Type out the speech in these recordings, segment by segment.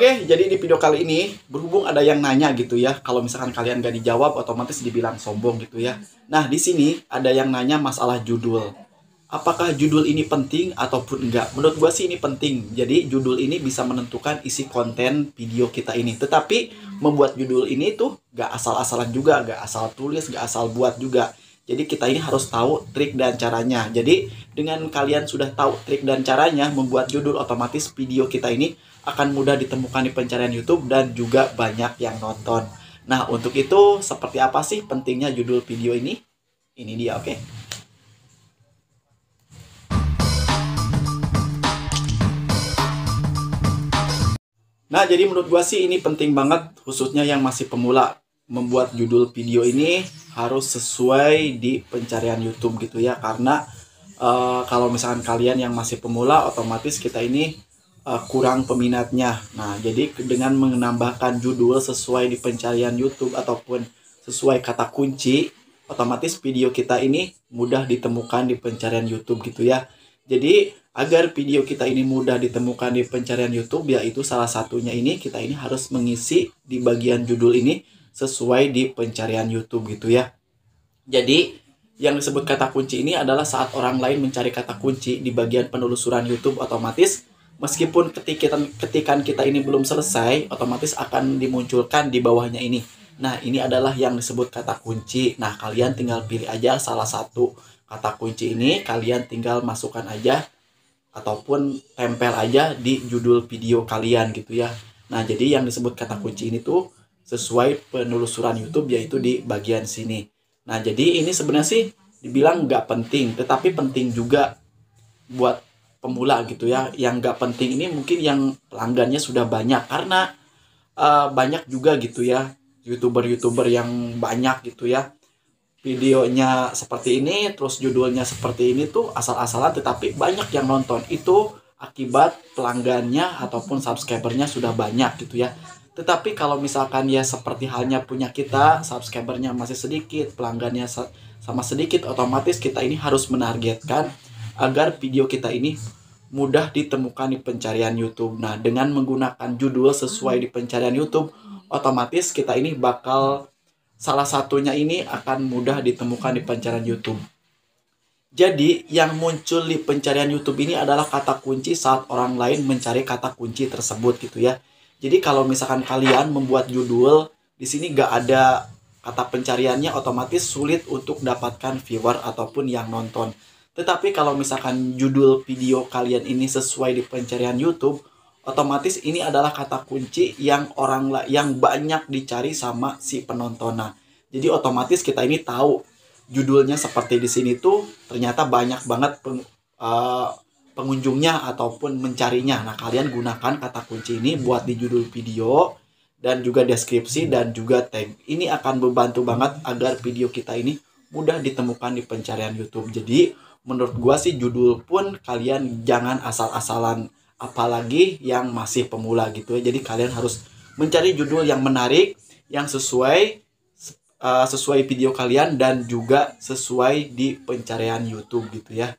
Oke, jadi di video kali ini berhubung ada yang nanya gitu ya, kalau misalkan kalian gak dijawab otomatis dibilang sombong gitu ya. Nah, di sini ada yang nanya masalah judul. Apakah judul ini penting ataupun enggak? Menurut gue sih ini penting. Jadi judul ini bisa menentukan isi konten video kita ini. Tetapi membuat judul ini tuh gak asal-asalan juga, gak asal tulis, gak asal buat juga. Jadi kita ini harus tahu trik dan caranya. Jadi dengan kalian sudah tahu trik dan caranya membuat judul otomatis video kita ini akan mudah ditemukan di pencarian YouTube dan juga banyak yang nonton. Nah, untuk itu seperti apa sih pentingnya judul video ini? Ini dia, oke. Okay? Nah, jadi menurut gua sih ini penting banget khususnya yang masih pemula membuat judul video ini harus sesuai di pencarian YouTube gitu ya karena uh, kalau misalkan kalian yang masih pemula otomatis kita ini uh, kurang peminatnya. Nah, jadi dengan menambahkan judul sesuai di pencarian YouTube ataupun sesuai kata kunci, otomatis video kita ini mudah ditemukan di pencarian YouTube gitu ya. Jadi agar video kita ini mudah ditemukan di pencarian YouTube yaitu salah satunya ini kita ini harus mengisi di bagian judul ini sesuai di pencarian YouTube gitu ya. Jadi yang disebut kata kunci ini adalah saat orang lain mencari kata kunci di bagian penelusuran YouTube otomatis meskipun ketikan ketikan kita ini belum selesai otomatis akan dimunculkan di bawahnya ini. Nah, ini adalah yang disebut kata kunci. Nah, kalian tinggal pilih aja salah satu kata kunci ini, kalian tinggal masukkan aja ataupun tempel aja di judul video kalian gitu ya. Nah, jadi yang disebut kata kunci ini tuh sesuai penelusuran YouTube yaitu di bagian sini. Nah, jadi ini sebenarnya sih dibilang nggak penting, tetapi penting juga buat pemula gitu ya. Yang nggak penting ini mungkin yang pelanggannya sudah banyak karena uh, banyak juga gitu ya youtuber-youtuber yang banyak gitu ya videonya seperti ini terus judulnya seperti ini tuh asal-asalan tetapi banyak yang nonton itu akibat pelanggannya ataupun subscribernya sudah banyak gitu ya tetapi kalau misalkan ya seperti halnya punya kita, subscribernya masih sedikit, pelanggannya sama sedikit, otomatis kita ini harus menargetkan agar video kita ini mudah ditemukan di pencarian YouTube. Nah, dengan menggunakan judul sesuai di pencarian YouTube, otomatis kita ini bakal salah satunya ini akan mudah ditemukan di pencarian YouTube. Jadi, yang muncul di pencarian YouTube ini adalah kata kunci saat orang lain mencari kata kunci tersebut gitu ya. Jadi kalau misalkan kalian membuat judul di sini gak ada kata pencariannya otomatis sulit untuk dapatkan viewer ataupun yang nonton. Tetapi kalau misalkan judul video kalian ini sesuai di pencarian YouTube, otomatis ini adalah kata kunci yang orang yang banyak dicari sama si penonton. Nah, jadi otomatis kita ini tahu judulnya seperti di sini tuh ternyata banyak banget peng, uh, pengunjungnya ataupun mencarinya. Nah, kalian gunakan kata kunci ini buat di judul video dan juga deskripsi dan juga tag. Ini akan membantu banget agar video kita ini mudah ditemukan di pencarian YouTube. Jadi, menurut gua sih judul pun kalian jangan asal-asalan apalagi yang masih pemula gitu ya. Jadi, kalian harus mencari judul yang menarik, yang sesuai eh, sesuai video kalian dan juga sesuai di pencarian YouTube gitu ya.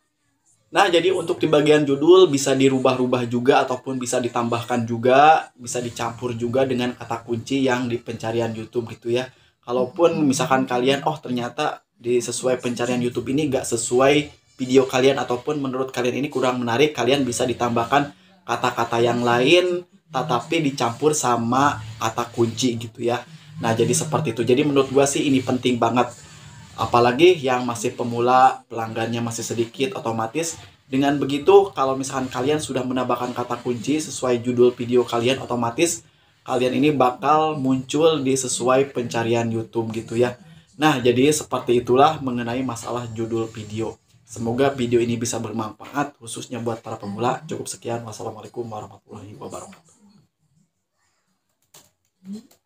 Nah, jadi untuk di bagian judul bisa dirubah-rubah juga ataupun bisa ditambahkan juga, bisa dicampur juga dengan kata kunci yang di pencarian YouTube gitu ya. Kalaupun misalkan kalian oh ternyata di sesuai pencarian YouTube ini gak sesuai video kalian ataupun menurut kalian ini kurang menarik, kalian bisa ditambahkan kata-kata yang lain tetapi dicampur sama kata kunci gitu ya. Nah, jadi seperti itu. Jadi menurut gua sih ini penting banget Apalagi yang masih pemula, pelanggannya masih sedikit, otomatis dengan begitu kalau misalkan kalian sudah menambahkan kata kunci sesuai judul video kalian otomatis kalian ini bakal muncul di sesuai pencarian YouTube gitu ya. Nah, jadi seperti itulah mengenai masalah judul video. Semoga video ini bisa bermanfaat khususnya buat para pemula. Cukup sekian. Wassalamualaikum warahmatullahi wabarakatuh.